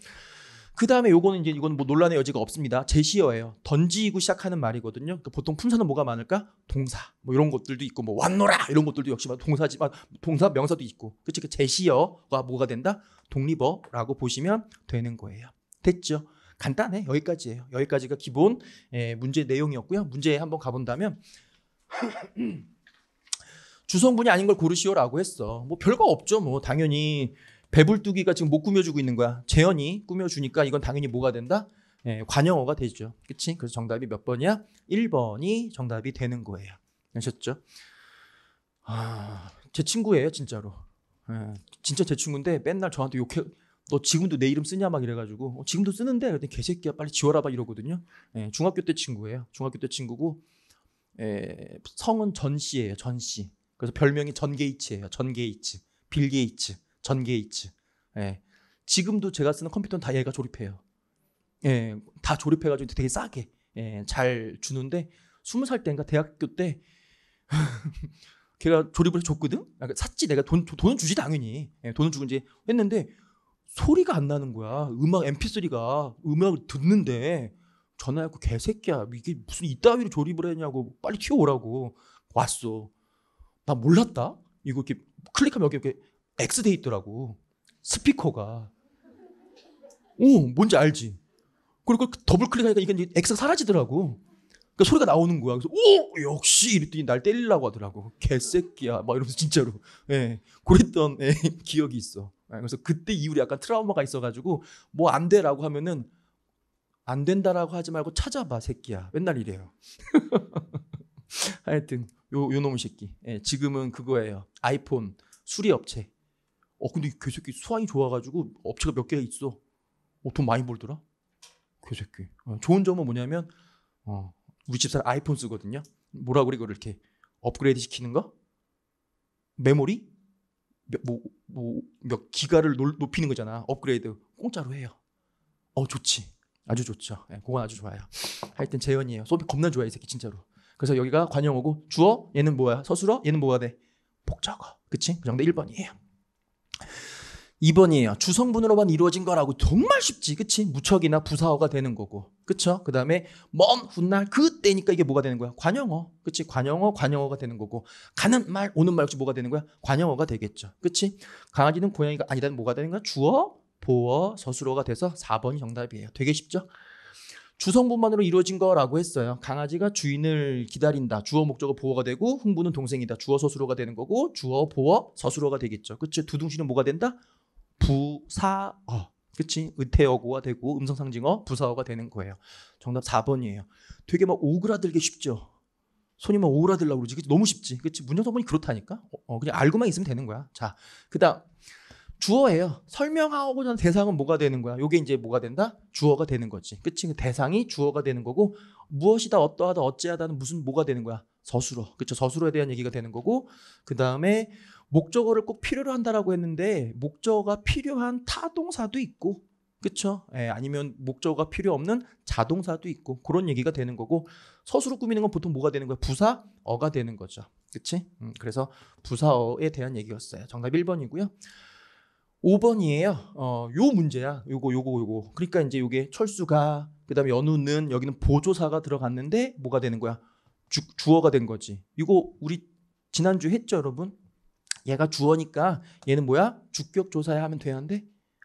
그 다음에 요거는 이제 이건 뭐 논란의 여지가 없습니다. 제시어예요. 던지고 시작하는 말이거든요. 그러니까 보통 품사는 뭐가 많을까? 동사 뭐 이런 것들도 있고 뭐 왔노라 이런 것들도 역시 동사지만 아, 동사 명사도 있고 그치 그 제시어가 뭐가 된다? 독립어라고 보시면 되는 거예요. 됐죠? 간단해 여기까지예요. 여기까지가 기본 예, 문제 내용이었고요. 문제 에 한번 가본다면. 주성분이 아닌 걸 고르시오라고 했어. 뭐 별거 없죠. 뭐 당연히 배불뚝이가 지금 못 꾸며주고 있는 거야. 재현이 꾸며주니까 이건 당연히 뭐가 된다? 예, 관형어가 되죠. 그치? 그래서 정답이 몇 번이야? 1번이 정답이 되는 거예요. 아셨죠? 아, 제 친구예요, 진짜로. 예, 진짜 제 친구인데 맨날 저한테 욕해. 너 지금도 내 이름 쓰냐 막 이래가지고 어, 지금도 쓰는데 그랬더니 개새끼야 빨리 지워라막 이러거든요. 예, 중학교 때 친구예요. 중학교 때 친구고 예, 성은 전씨예요. 전씨. 그래서 별명이 전게이츠예요. 전게이츠, 빌게이츠. 전게이츠. 예. 지금도 제가 쓰는 컴퓨터는 다 얘가 조립해요. 예, 다 조립해가지고 되게 싸게 예, 잘 주는데 스무 살 때인가 대학교 때 걔가 조립을 줬거든. 아, 그 그러니까 샀지 내가 돈 돈은 주지 당연히 예, 돈은 주고 이제 했는데 소리가 안 나는 거야. 음악 MP3가 음악을 듣는데 전화했고 개새끼야 이게 무슨 이따위로 조립을 했냐고 빨리 키워오라고 왔어. 나 몰랐다. 이거 이렇게 클릭하면 여기 이렇게 엑스돼 있더라고. 스피커가. 오, 뭔지 알지? 그리고 그 더블 클릭하니까 이게 엑스가 사라지더라고. 그러니까 소리가 나오는 거야. 그래서 오 역시 이랬더니 날 때리려고 하더라고. 개새끼야. 막 이러면서 진짜로. 예. 그랬던 예, 기억이 있어. 예, 그래서 그때 이후로 약간 트라우마가 있어가지고 뭐 안 돼라고 하면은 안 된다라고 하지 말고 찾아봐 새끼야. 맨날 이래요. 하여튼 요 요놈 새끼. 예, 지금은 그거예요. 아이폰 수리업체. 어 근데 그 새끼 수완이 좋아가지고 업체가 몇 개가 있어. 어, 돈 많이 벌더라. 그 새끼. 어, 좋은 점은 뭐냐면 어, 우리 집사람 아이폰 쓰거든요. 뭐라 그래 이거를 이렇게 업그레이드 시키는거 메모리? 뭐 뭐몇 뭐, 뭐, 기가를 높이는 거잖아. 업그레이드 공짜로 해요. 어 좋지. 아주 좋죠. 예, 그건 아주 좋아요. 하여튼 재현이에요. 소비 겁나 좋아해 이 새끼 진짜로. 그래서 여기가 관영 오고 주어 얘는 뭐야? 서술어 얘는 뭐가 돼? 복적어. 그치? 그 정도 1번이에요. 2번이에요. 주성분으로만 이루어진 거라고 정말 쉽지, 그치? 무척이나 부사어가 되는 거고, 그쵸? 그 다음에 먼 훗날 그때니까 이게 뭐가 되는 거야? 관영어, 그치? 관영어, 관영어가 되는 거고, 가는 말, 오는 말 역시 뭐가 되는 거야? 관영어가 되겠죠, 그치? 강아지는 고양이가 아니다 뭐가 되는 거야? 주어, 보어, 서술어가 돼서 4번이 정답이에요. 되게 쉽죠? 주성분만으로 이루어진 거라고 했어요. 강아지가 주인을 기다린다. 주어 목적어 보어가 되고 흥부는 동생이다. 주어 서술어가 되는 거고 주어 보어 서술어가 되겠죠. 그치? 두둥씨은 뭐가 된다? 부사어. 그치? 의태어고가 되고 음성상징어 부사어가 되는 거예요. 정답 4번이에요. 되게 막 오그라들게 쉽죠. 손이 막 오그라들라고 그러지. 그치? 너무 쉽지. 그치? 문장성분이 그렇다니까. 어, 어 그냥 알고만 있으면 되는 거야. 자, 그 다음 주어예요. 설명하고자 하는 대상은 뭐가 되는 거야? 요게 이제 뭐가 된다? 주어가 되는 거지. 그치? 그 대상이 주어가 되는 거고 무엇이다 어떠하다 어찌하다는 무슨 뭐가 되는 거야? 서술어. 그쵸? 서술어에 대한 얘기가 되는 거고 그 다음에 목적어를 꼭 필요로 한다라고 했는데 목적어가 필요한 타동사도 있고 그쵸? 예, 아니면 목적어가 필요 없는 자동사도 있고 그런 얘기가 되는 거고 서술어 꾸미는 건 보통 뭐가 되는 거야? 부사어가 되는 거죠. 그치? 음, 그래서 부사어에 대한 얘기였어요. 정답 1번이고요. 5번이에요. 어, 요 문제야. 요거 요거 요거. 그러니까 이제 요게 철수가 그다음에 연우는 여기는 보조사가 들어갔는데 뭐가 되는 거야? 주, 주어가 된 거지. 이거 우리 지난주 했죠, 여러분? 얘가 주어니까 얘는 뭐야? 주격 조사야 하면 되는데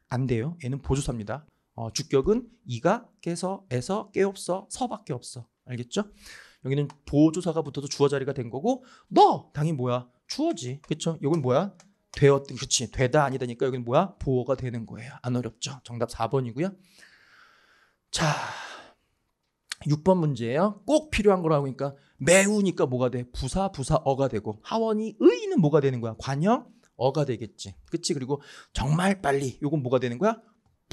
안 돼요. 얘는 보조사입니다. 어, 주격은 이가 깨서 에서 깨없어 서밖에 없어. 알겠죠? 여기는 보조사가 붙어서 주어 자리가 된 거고 너 당연히 뭐야? 주어지. 그쵸죠 이건 뭐야? 되었 그렇지 되다 아니다니까 여기는 뭐야 보호가 되는 거예요 안 어렵죠 정답 4번이고요 자 6번 문제예요 꼭 필요한 거라고 하니까 매우니까 뭐가 돼 부사 부사 어가 되고 하원이 의는 뭐가 되는 거야 관형 어가 되겠지 그치 그리고 정말 빨리 요건 뭐가 되는 거야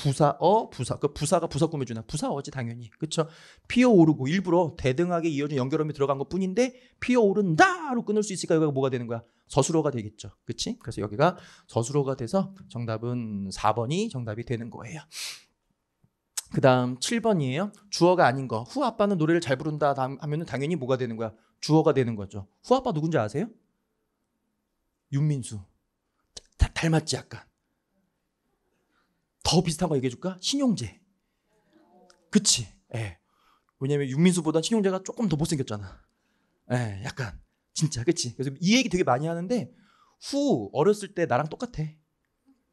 부사어 부사 그 부사가 부사 꾸며주나 부사어지 당연히 그쵸 피어오르고 일부러 대등하게 이어진 연결음이 들어간 것 뿐인데 피어오른다로 끊을 수있을까 여기가 뭐가 되는 거야 서술어가 되겠죠 그치 그래서 여기가 서술어가 돼서 정답은 4번이 정답이 되는 거예요 그 다음 7번이에요 주어가 아닌 거 후 아빠는 노래를 잘 부른다 하면 은 당연히 뭐가 되는 거야 주어가 되는 거죠 후 아빠 누군지 아세요? 윤민수 다, 닮았지 약간 더 비슷한 거 얘기해 줄까? 신용재. 그치? 예. 왜냐면 육민수보단 신용재가 조금 더 못생겼잖아. 예, 약간. 진짜, 그치? 그래서 이 얘기 되게 많이 하는데, 후, 어렸을 때 나랑 똑같아.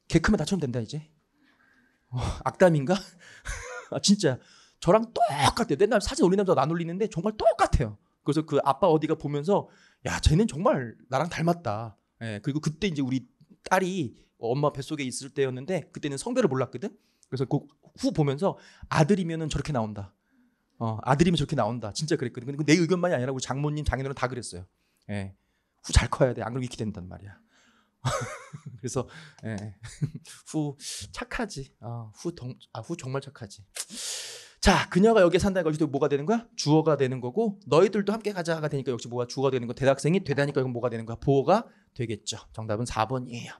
개크맨 나처럼 된다, 이제. 어, 악담인가? 아, 진짜. 저랑 똑같아요. 맨날 사진 올리는 남자 안 올리는데 정말 똑같아요. 그래서 그 아빠 어디가 보면서 야 쟤는 정말 나랑 닮았다. 예, 그리고 그때 이제 우리 딸이 엄마 뱃속에 있을 때였는데 그때는 성별을 몰랐거든. 그래서 그 후 보면서 아들이면 저렇게 나온다. 어, 아들이면 저렇게 나온다. 진짜 그랬거든. 근데 내 의견만이 아니라 우리 장모님, 장인어른 다 그랬어요. 예. 후잘 커야 돼. 안 그러면 이렇게 된단 말이야. 그래서 예. 후 착하지. 아, 후, 덩, 아, 후 정말 착하지. 자, 그녀가 여기에 산다는 걸어쨌 뭐가 되는 거야? 주어가 되는 거고 너희들도 함께 가자가 되니까 역시 뭐가 주어가 되는 거. 대학생이 되다니까 이건 뭐가 되는 거야? 보호가 되겠죠. 정답은 4번이에요.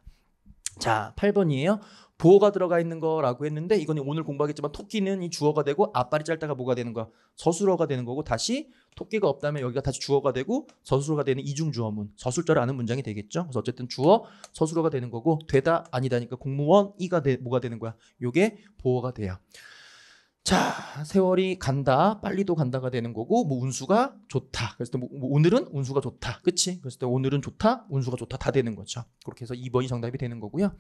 자, 8번이에요. 보어가 들어가 있는 거라고 했는데 이건 오늘 공부하겠지만 토끼는 이 주어가 되고 앞발이 짧다가 뭐가 되는 거야? 서술어가 되는 거고 다시 토끼가 없다면 여기가 다시 주어가 되고 서술어가 되는 이중 주어문 서술자를 아는 문장이 되겠죠. 그래서 어쨌든 주어 서술어가 되는 거고 되다 아니다니까 공무원 이가 되, 뭐가 되는 거야? 요게 보어가 돼요. 자 세월이 간다 빨리도 간다가 되는 거고 뭐 운수가 좋다 그래서 뭐, 뭐 오늘은 운수가 좋다 그치 그랬을때 오늘은 좋다 운수가 좋다 다 되는 거죠 그렇게 해서 2번이 정답이 되는 거고요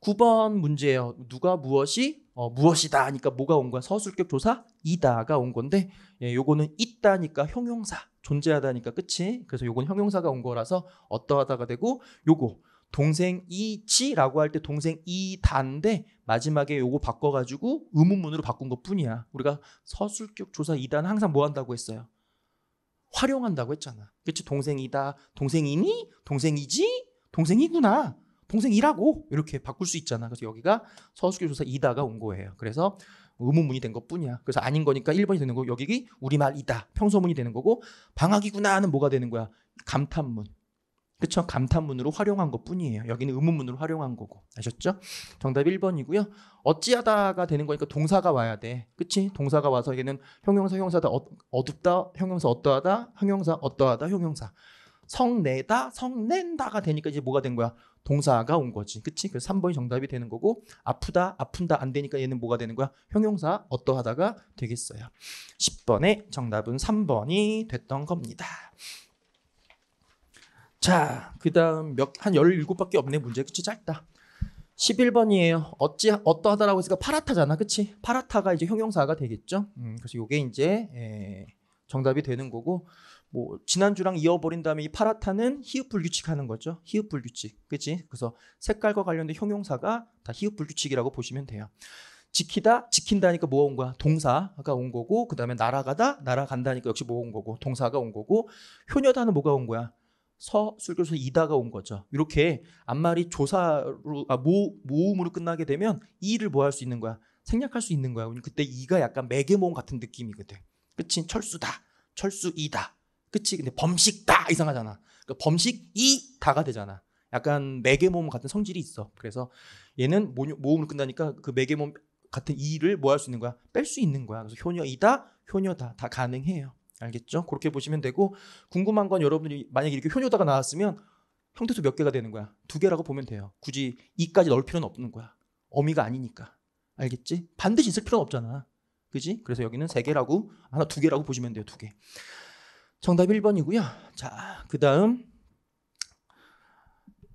9번 문제예요 누가 무엇이 어, 무엇이다 하니까 뭐가 온 거야 서술격 조사 이다가 온 건데 예, 요거는 있다니까 형용사 존재하다니까 그치 그래서 요건 형용사가 온 거라서 어떠하다가 되고 요거 동생이지라고 할 때 동생이단데 마지막에 요거 바꿔가지고 의문문으로 바꾼 것 뿐이야. 우리가 서술격 조사 이단 항상 뭐 한다고 했어요? 활용한다고 했잖아. 그치? 동생이다, 동생이니, 동생이지, 동생이구나, 동생이라고 이렇게 바꿀 수 있잖아. 그래서 여기가 서술격 조사 이다가온 거예요. 그래서 의문문이 된 것 뿐이야. 그래서 아닌 거니까 1번이 되는 거고 여기 우리말이다, 평소문이 되는 거고 방학이구나 하는 뭐가 되는 거야? 감탄문. 그쵸? 감탄문으로 활용한 것 뿐이에요. 여기는 의문문으로 활용한 거고. 아셨죠? 정답 1번이고요. 어찌하다가 되는 거니까 동사가 와야 돼. 그치? 동사가 와서 얘는 형용사, 형용사다, 어, 둡다 형용사 어떠하다, 형용사 어떠하다, 형용사. 성내다, 성낸다가 되니까 이제 뭐가 된 거야? 동사가 온 거지. 그치? 그래서 3번이 정답이 되는 거고, 아프다, 아픈다 안 되니까 얘는 뭐가 되는 거야? 형용사 어떠하다가 되겠어요. 10번의 정답은 3번이 됐던 겁니다. 자, 그 다음 몇, 한 17밖에 없네. 문제. 그치? 짧다. 11번이에요. 어찌, 어떠하다라고 했으니까 파라타잖아. 그치? 파라타가 이제 형용사가 되겠죠? 음, 그래서 이게 이제, 에, 예, 정답이 되는 거고, 뭐, 지난주랑 이어버린 다음에 이 파라타는 히읗불규칙하는 거죠. 히읗불규칙. 그치? 그래서 색깔과 관련된 형용사가 다 히읗불규칙이라고 보시면 돼요. 지키다 지킨다니까 뭐가 온 거야 동사가 온 거고 그 다음에 날아가다 날아간다니까 역시 뭐가 온 거고 동사가 온 거고 효녀다는 뭐가 온 거야 서술교서 이다가 온 거죠. 이렇게 앞말이 조사로 아, 모, 모음으로 끝나게 되면 이를 뭐 할 수 있는 거야? 생략할 수 있는 거야. 그때 이가 약간 매개 모음 같은 느낌이거든. 끝치 철수다. 철수이다. 끝이 근데 범식다 이상하잖아. 그러니까 범식이다가 되잖아. 약간 매개 모음 같은 성질이 있어. 그래서 얘는 모, 모음으로 끝나니까 그 매개 모음 같은 이를 뭐 할 수 있는 거야? 뺄 수 있는 거야. 그래서 효녀이다, 효녀다 다 가능해요. 알겠죠? 그렇게 보시면 되고 궁금한 건 여러분들이 만약에 이렇게 효녀다가 나왔으면 형태수 몇 개가 되는 거야? 두 개라고 보면 돼요. 굳이 이까지 넣을 필요는 없는 거야. 어미가 아니니까. 알겠지? 반드시 있을 필요는 없잖아. 그지? 그래서 여기는 세 개라고 하나 두 개라고 보시면 돼요. 두 개. 정답 1번이고요. 자, 그다음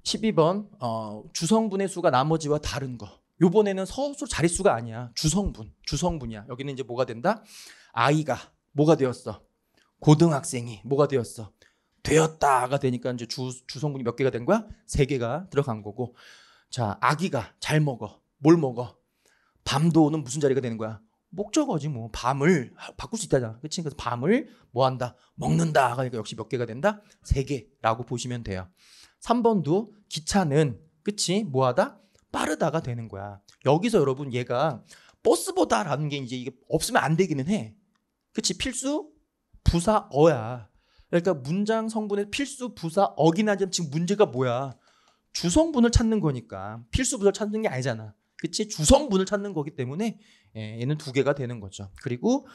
12번 어, 주성분의 수가 나머지와 다른 거. 요번에는 서술 자릿수가 아니야. 주성분. 주성분이야. 여기는 이제 뭐가 된다? 아이가 뭐가 되었어? 고등학생이 뭐가 되었어? 되었다가 되니까 이제 주, 주성분이 몇 개가 된 거야? 세 개가 들어간 거고. 자, 아기가 잘 먹어. 뭘 먹어? 밤도는 무슨 자리가 되는 거야? 목적어지 뭐. 밤을 바꿀 수 있다잖아. 그치? 그래서 밤을 뭐 한다? 먹는다. 그러니까 역시 몇 개가 된다? 세 개라고 보시면 돼요. 3번도 기차는 그치? 뭐 하다? 빠르다가 되는 거야. 여기서 여러분 얘가 버스보다라는 게 이제 이게 없으면 안 되기는 해. 그치? 필수 부사 어야. 그러니까 문장 성분의 필수 부사 어긴 하지만 지금 문제가 뭐야? 주성분을 찾는 거니까 필수 부사를 찾는 게 아니잖아. 그치? 주성분을 찾는 거기 때문에 예, 얘는 두 개가 되는 거죠. 그리고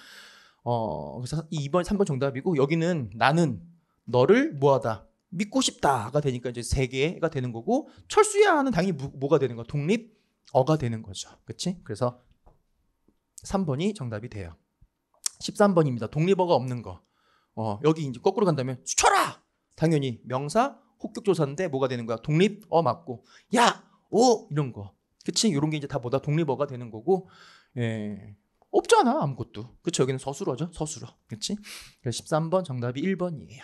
어 그래서 2번, 3번 정답이고 여기는 나는 너를 뭐하다 믿고 싶다가 되니까 이제 세 개가 되는 거고 철수야는 당연히 뭐, 가 되는 거 독립 어가 되는 거죠. 그치? 그래서 3번이 정답이 돼요. 13번입니다. 독립어가 없는 거. 어, 여기 이제 거꾸로 간다면 수쳐라 당연히 명사 혹격조사인데 뭐가 되는 거야 독립 어 맞고 야 오 이런 거 그치 이런 게 이제 다 뭐다 독립어가 되는 거고 예 없잖아 아무것도 그쵸 여기는 서술어죠 서술어 그치 그래서 13번 정답이 1번이에요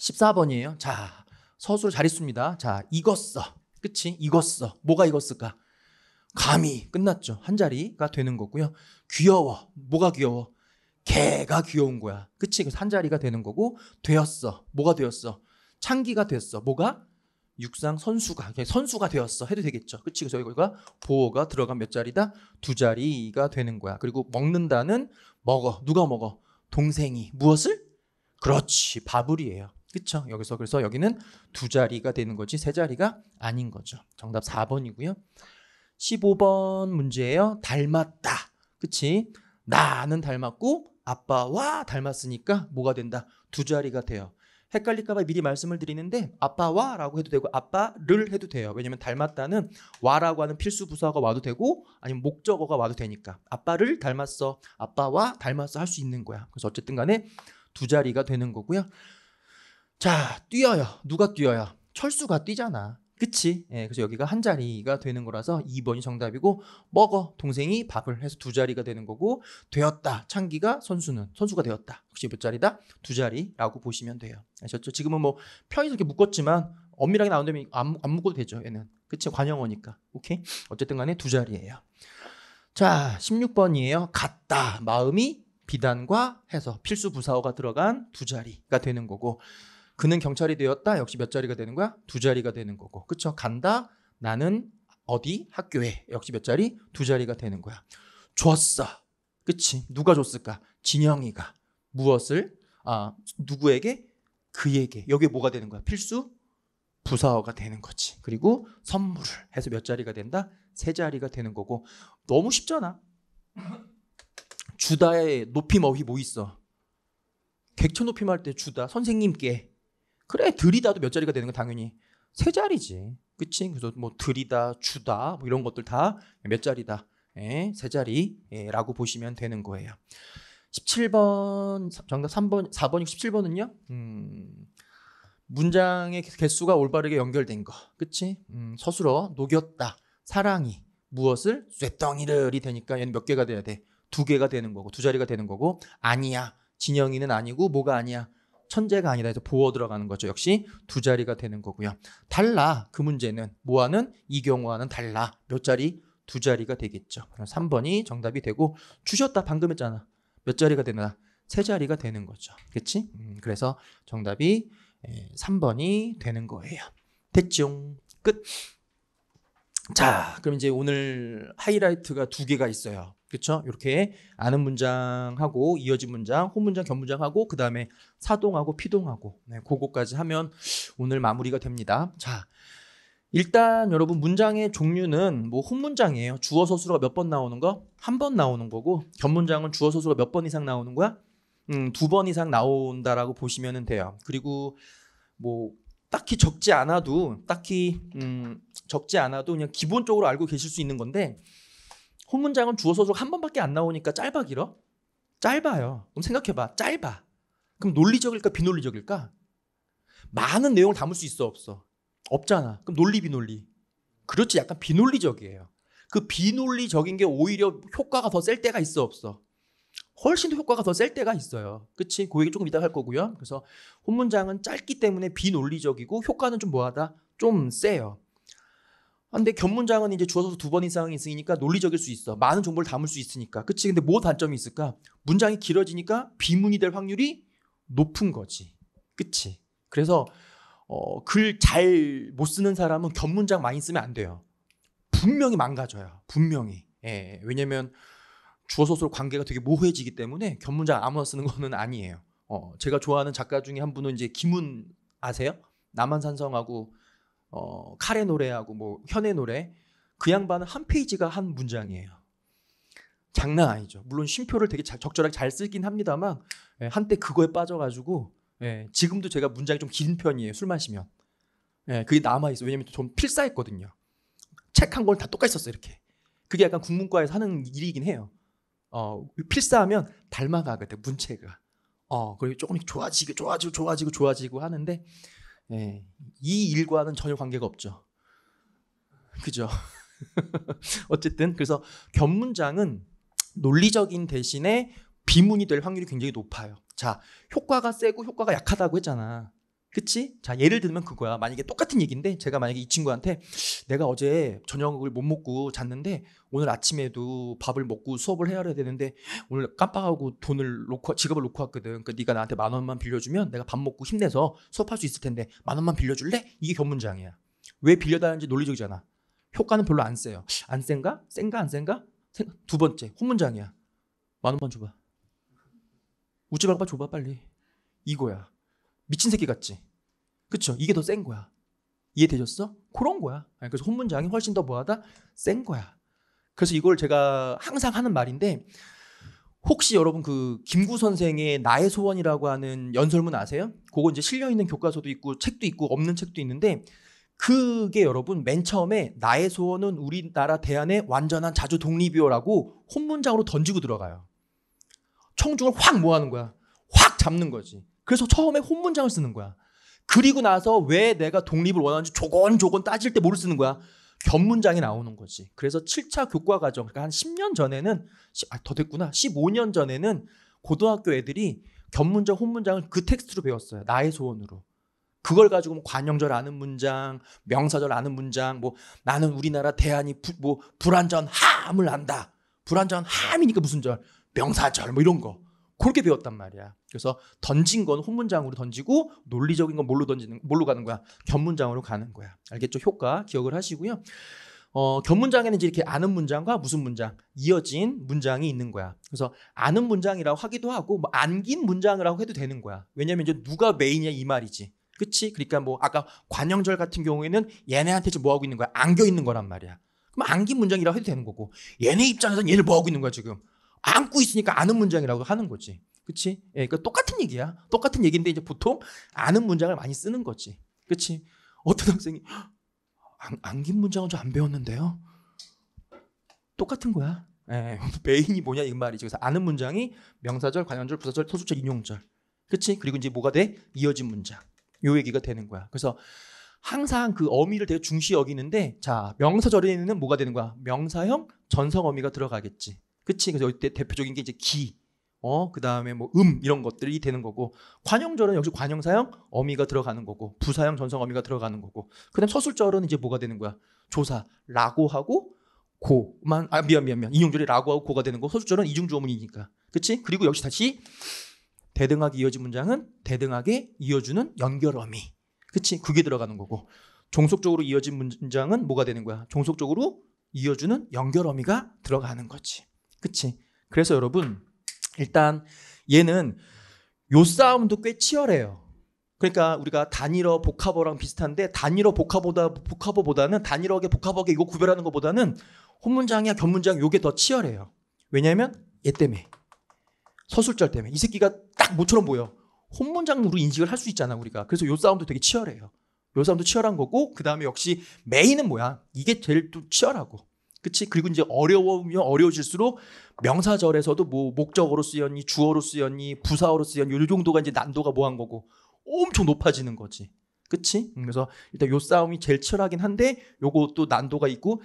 14번이에요 자 서술 잘 있습니다 자 익었어 그치 익었어 뭐가 익었을까 감이 끝났죠 한 자리가 되는 거고요 귀여워 뭐가 귀여워 개가 귀여운 거야. 그치? 그래 자리가 되는 거고 되었어. 뭐가 되었어? 창기가 됐어. 뭐가? 육상 선수가 선수가 되었어 해도 되겠죠. 그치? 그래서 이거가 보호가 들어간 몇 자리다? 두 자리가 되는 거야. 그리고 먹는다는 먹어. 누가 먹어? 동생이 무엇을? 그렇지. 바불이에요 그쵸? 여기서 그래서 여기는 두 자리가 되는 거지 세 자리가 아닌 거죠. 정답 4번이고요. 15번 문제예요. 닮았다. 그치? 나는 닮았고 아빠와 닮았으니까 뭐가 된다? 두 자리가 돼요. 헷갈릴까봐 미리 말씀을 드리는데 아빠와라고 해도 되고 아빠를 해도 돼요. 왜냐면 닮았다는 와라고 하는 필수 부사가 와도 되고 아니면 목적어가 와도 되니까 아빠를 닮았어, 아빠와 닮았어 할 수 있는 거야. 그래서 어쨌든 간에 두 자리가 되는 거고요. 자, 뛰어요. 누가 뛰어요? 철수가 뛰잖아. 그치? 예, 그래서 여기가 한 자리가 되는 거라서 2번이 정답이고 먹어 동생이 밥을 해서 두 자리가 되는 거고 되었다 창기가 선수는 선수가 되었다 혹시 몇 자리다? 두 자리라고 보시면 돼요 아셨죠? 지금은 뭐 편의서 이렇게 묶었지만 엄밀하게 나온다면 안, 안 묶어도 되죠 얘는 그치? 관형어니까 오케이? 어쨌든 간에 두 자리예요 자 16번이에요 같다 마음이 비단과 해서 필수 부사어가 들어간 두 자리가 되는 거고 그는 경찰이 되었다. 역시 몇 자리가 되는 거야? 두 자리가 되는 거고. 그쵸? 간다. 나는 어디? 학교에. 역시 몇 자리? 두 자리가 되는 거야. 줬어. 그치? 누가 줬을까? 진영이가. 무엇을? 아, 누구에게? 그에게. 여기에 뭐가 되는 거야? 필수? 부사어가 되는 거지. 그리고 선물을 해서 몇 자리가 된다? 세 자리가 되는 거고. 너무 쉽잖아. 주다의 높임 어휘 뭐 있어? 객체 높임 할때 주다 선생님께 그래 들이다도 몇 자리가 되는 건 당연히 세 자리지. 그치? 그래서 뭐 들이다, 주다 뭐 이런 것들 다 몇 자리다. 예, 세 자리라고 예, 보시면 되는 거예요. 17번 정답 3번 4번이 17번은요. 음. 문장의 개수가 올바르게 연결된 거. 그치? 음, 서술어 녹였다. 사랑이 무엇을 쇳덩이를이 되니까 얘는 몇 개가 돼야 돼? 두 개가 되는 거고 두 자리가 되는 거고 아니야. 진영이는 아니고 뭐가 아니야? 천재가 아니다 해서 보어 들어가는 거죠. 역시 두 자리가 되는 거고요. 달라 그 문제는 모아는 이 경우와는 달라 몇 자리 두 자리가 되겠죠. 그럼 3번이 정답이 되고 주셨다 방금 했잖아. 몇 자리가 되나? 세 자리가 되는 거죠. 그치? 음, 그래서 정답이 3번이 예, 되는 거예요. 됐죠. 끝. 자, 그럼 이제 오늘 하이라이트가 두 개가 있어요. 그렇죠? 이렇게 아는 문장하고 이어진 문장, 혼문장, 견문장하고 그 다음에 사동하고 피동하고 네, 그거까지 하면 오늘 마무리가 됩니다. 자, 일단 여러분 문장의 종류는 뭐 혼문장이에요. 주어 서술어가 몇 번 나오는 거? 한 번 나오는 거고 견문장은 주어 서술어가 몇 번 이상 나오는 거야? 음, 두 번 이상 나온다라고 보시면 돼요. 그리고 뭐 딱히 적지 않아도 딱히 음, 적지 않아도 그냥 기본적으로 알고 계실 수 있는 건데 혼문장은 주어 서속한 번밖에 안 나오니까 짧아 길어? 짧아요. 그럼 생각해봐. 짧아. 그럼 논리적일까 비논리적일까? 많은 내용을 담을 수 있어 없어? 없잖아. 그럼 논리 비논리. 그렇지 약간 비논리적이에요. 그 비논리적인 게 오히려 효과가 더 셀 때가 있어 없어? 훨씬 더 효과가 더 셀 때가 있어요. 그치? 그 얘기 조금 이따 할 거고요. 그래서 혼문장은 짧기 때문에 비논리적이고 효과는 좀 뭐하다? 좀 세요. 아, 근데 견문장은 이제 주어서 두 번이상 있으니까 논리적일 수 있어. 많은 정보를 담을 수 있으니까. 그치? 근데 뭐 단점이 있을까? 문장이 길어지니까 비문이 될 확률이 높은 거지. 그치? 그래서 어, 글 잘 못 쓰는 사람은 견문장 많이 쓰면 안 돼요. 분명히 망가져요. 분명히. 예, 예. 왜냐면 주어소설 관계가 되게 모호해지기 때문에 견문장 아무나 쓰는 거는 아니에요. 어, 제가 좋아하는 작가 중에 한 분은 이제 김훈 아세요? 남한산성하고 어, 카레 노래하고 뭐 현의 노래 그 양반은 한 페이지가 한 문장이에요. 장난 아니죠. 물론 쉼표를 되게 자, 적절하게 잘 쓰긴 합니다만 예, 한때 그거에 빠져가지고 예, 지금도 제가 문장이 좀 긴 편이에요. 술 마시면 예, 그게 남아 있어. 왜냐면 좀 필사했거든요. 책 한권다 똑같이 썼어 이렇게. 그게 약간 국문과에서 하는 일이긴 해요. 어, 필사하면 닮아가거든 문체가. 어, 그리고 조금씩 좋아지고 좋아지고 좋아지고 좋아지고 하는데 예, 이 일과는 전혀 관계가 없죠. 그죠? 어쨌든 그래서 견문장은 논리적인 대신에 비문이 될 확률이 굉장히 높아요. 자, 효과가 세고 효과가 약하다고 했잖아. 그치? 자, 예를 들면 그거야. 만약에 똑같은 얘기인데 제가 만약에 이 친구한테 내가 어제 저녁을 못 먹고 잤는데 오늘 아침에도 밥을 먹고 수업을 해야 되는데 오늘 깜빡하고 돈을 놓고 지갑을 놓고 왔거든. 그니까 네가 나한테 만 원만 빌려주면 내가 밥 먹고 힘내서 수업할 수 있을 텐데 만 원만 빌려줄래? 이게 견문장이야. 왜 빌려달라는지 논리적이잖아. 효과는 별로 안 세요. 안 센가? 센가 안 센가? 두 번째 혼문장이야. 만 원만 줘봐. 웃지 말고 줘봐 빨리. 이거야. 미친 새끼 같지. 그쵸? 이게 더 센 거야. 이해되셨어? 그런 거야. 그래서 혼문장이 훨씬 더 뭐하다? 센 거야. 그래서 이걸 제가 항상 하는 말인데 혹시 여러분 그 김구 선생의 나의 소원이라고 하는 연설문 아세요? 그거 이제 실려 있는 교과서도 있고 책도 있고 없는 책도 있는데 그게 여러분 맨 처음에 나의 소원은 우리나라 대안의 완전한 자주 독립이요라고 혼문장으로 던지고 들어가요. 청중을 확 모아는 거야. 확 잡는 거지. 그래서 처음에 혼문장을 쓰는 거야. 그리고 나서 왜 내가 독립을 원하는지 조곤조곤 따질 때 뭐를 쓰는 거야? 견문장이 나오는 거지. 그래서 7차 교과 과정, 그러니까 한 10년 전에는, 아, 더 됐구나. 15년 전에는 고등학교 애들이 견문장, 혼문장을 그 텍스트로 배웠어요. 나의 소원으로. 그걸 가지고 뭐 관용절 아는 문장, 명사절 아는 문장, 뭐 나는 우리나라 대안이 부, 뭐불안전 함을 안다. 불안전 함이니까 무슨 절? 명사절 뭐 이런 거. 그렇게 배웠단 말이야. 그래서 던진 건 혼문장으로 던지고 논리적인 건 뭘로 던지는 뭘로 가는 거야? 견문장으로 가는 거야. 알겠죠? 효과 기억을 하시고요. 어, 견문장에는 이제 이렇게 아는 문장과 무슨 문장 이어진 문장이 있는 거야. 그래서 아는 문장이라고 하기도 하고 뭐 안긴 문장이라고 해도 되는 거야. 왜냐면 이제 누가 메인이야 이 말이지. 그치? 그러니까 뭐 아까 관영절 같은 경우에는 얘네한테 지금 뭐하고 있는 거야? 안겨 있는 거란 말이야. 그럼 안긴 문장이라고 해도 되는 거고 얘네 입장에서는 얘를 뭐하고 있는 거야 지금? 안고 있으니까 아는 문장이라고 하는 거지. 그치? 예, 그러니까 똑같은 얘기야. 똑같은 얘기인데 이제 보통 아는 문장을 많이 쓰는 거지. 그치? 어떤 학생이 안, 안긴 문장은 저안 배웠는데요. 똑같은 거야. 예, 메인이 뭐냐 이 말이지. 그래서 아는 문장이 명사절, 관현절, 부사절, 토수절, 인용절. 그치? 그리고 이제 뭐가 돼? 이어진 문장. 요 얘기가 되는 거야. 그래서 항상 그 어미를 되게 중시 여기는데 자 명사절에는 뭐가 되는 거야? 명사형 전성 어미가 들어가겠지. 그치? 그래서 대, 대표적인 게 이제 기, 어, 그 다음에 뭐 음 이런 것들이 되는 거고 관용절은 역시 관용사형 어미가 들어가는 거고 부사형 전성 어미가 들어가는 거고 그다음 서술절은 이제 뭐가 되는 거야? 조사라고 하고 고만 아 미안 미안 미안 이용절이 라고 하고 고가 되는 거 서술절은 이중주어문이니까 그치? 그리고 역시 다시 대등하게 이어진 문장은 대등하게 이어주는 연결어미 그치? 그게 들어가는 거고 종속적으로 이어진 문장은 뭐가 되는 거야? 종속적으로 이어주는 연결어미가 들어가는 거지 그치? 그래서 여러분, 일단 얘는 요 싸움도 꽤 치열해요. 그러니까 우리가 단일어 복합어랑 비슷한데 단일어 복합어보다 복합어보다는 단일어계 복합어계 이거 구별하는 것보다는 혼문장이야 견문장 요게 더 치열해요. 왜냐하면 얘 때문에 서술절 때문에 이 새끼가 딱 모처럼 보여. 혼문장으로 인식을 할 수 있잖아 우리가. 그래서 요 싸움도 되게 치열해요. 요 싸움도 치열한 거고 그 다음에 역시 메인은 뭐야? 이게 제일 또 치열하고 그치? 그리고 이제 어려우면 어려워질수록 명사절에서도 뭐 목적어로 쓰였니, 주어로 쓰였니, 부사어로 쓰였니, 요 정도가 이제 난도가 뭐한 거고 엄청 높아지는 거지. 그치? 음, 그래서 일단 요 싸움이 제일 치열하긴 한데 요것도 난도가 있고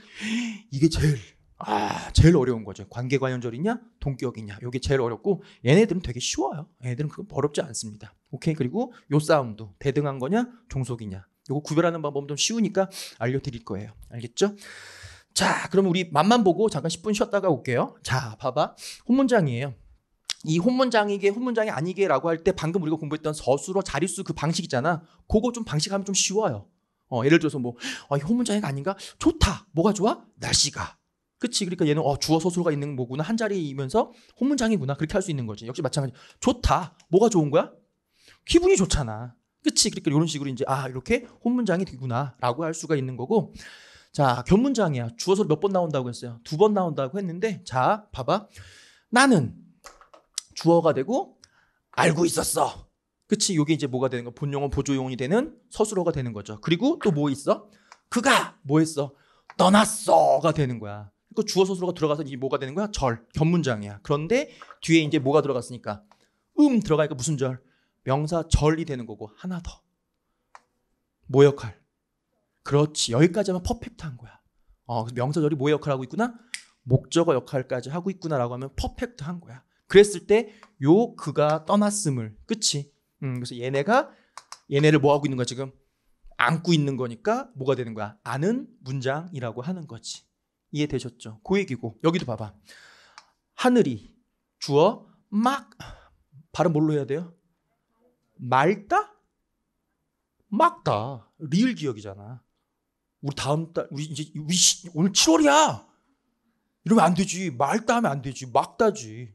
이게 제일 아 제일 어려운 거죠. 관계 관련절이냐 동격이냐 요게 제일 어렵고 얘네들은 되게 쉬워요. 얘네들은 그거 어렵지 않습니다. 오케이 그리고 요 싸움도 대등한 거냐 종속이냐 요거 구별하는 방법은 좀 쉬우니까 알려드릴 거예요. 알겠죠? 자, 그럼 우리 맛만 보고 잠깐 10분 쉬었다가 올게요. 자, 봐봐. 혼문장이에요. 이 혼문장이게 혼문장이 아니게라고 할 때 방금 우리가 공부했던 서술어 자릿수 그 방식 있잖아. 그거 좀 방식하면 좀 쉬워요. 어, 예를 들어서 뭐, 아, 이혼문장이가 아닌가? 좋다. 뭐가 좋아? 날씨가. 그치. 그러니까 얘는, 어, 주어 서술어가 있는 거구나한 자리이면서 혼문장이구나 그렇게 할 수 있는 거지. 역시 마찬가지. 좋다. 뭐가 좋은 거야? 기분이 좋잖아. 그치. 그러니까 이런 식으로 이제, 아, 이렇게 혼문장이되구나 라고 할 수가 있는 거고. 자, 견문장이야. 주어서 몇 번 나온다고 했어요? 두 번 나온다고 했는데, 자, 봐봐. 나는 주어가 되고, 알고 있었어. 그치? 이게 이제 뭐가 되는 거? 야 본용어 보조용이 되는 서술어가 되는 거죠. 그리고 또 뭐 있어? 그가 뭐 했어? 떠났어가 되는 거야. 그 주어 서술어가 들어가서 이게 뭐가 되는 거야? 절, 견문장이야. 그런데 뒤에 이제 뭐가 들어갔으니까 음 들어가니까 무슨 절? 명사 절이 되는 거고 하나 더. 뭐역할 그렇지. 여기까지만 퍼펙트한 거야. 어, 명사절이 뭐의 역할을 하고 있구나? 목적어 역할까지 하고 있구나라고 하면 퍼펙트한 거야. 그랬을 때 요 그가 떠났음을 끝이. 음, 그래서 얘네가 얘네를 뭐 하고 있는 거야 지금? 안고 있는 거니까 뭐가 되는 거야? 아는 문장이라고 하는 거지. 이해되셨죠? 그 얘기고 여기도 봐봐. 하늘이 주어 막 발음 뭘로 해야 돼요? 맑다? 막다. 리을 기억이잖아. 우리 다음 달 우리 이제 우리 시, 오늘 7월이야. 이러면 안 되지. 말다 하면 안 되지. 막다지.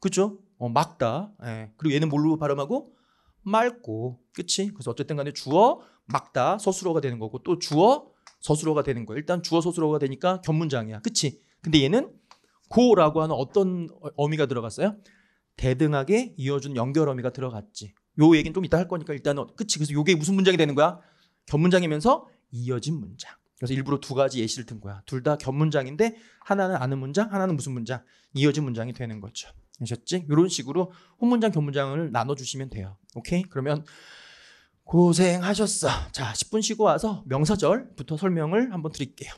그죠? 어, 막다. 예. 그리고 얘는 뭘로 발음하고 맑고. 그치? 그래서 어쨌든 간에 주어 막다 서술어가 되는 거고 또 주어 서술어가 되는 거야. 일단 주어 서술어가 되니까 견문장이야. 그치? 근데 얘는 고라고 하는 어떤 어, 어미가 들어갔어요? 대등하게 이어준 연결 어미가 들어갔지. 요 얘기는 좀 이따 할 거니까 일단은 그치? 그래서 요게 무슨 문장이 되는 거야? 견문장이면서 이어진 문장. 그래서 일부러 두 가지 예시를 든 거야. 둘 다 견문장인데 하나는 아는 문장, 하나는 무슨 문장, 이어진 문장이 되는 거죠. 아셨지? 이런 식으로 혼문장, 견문장을 나눠주시면 돼요. 오케이? 그러면 고생하셨어. 자, 10분 쉬고 와서 명사절부터 설명을 한번 드릴게요.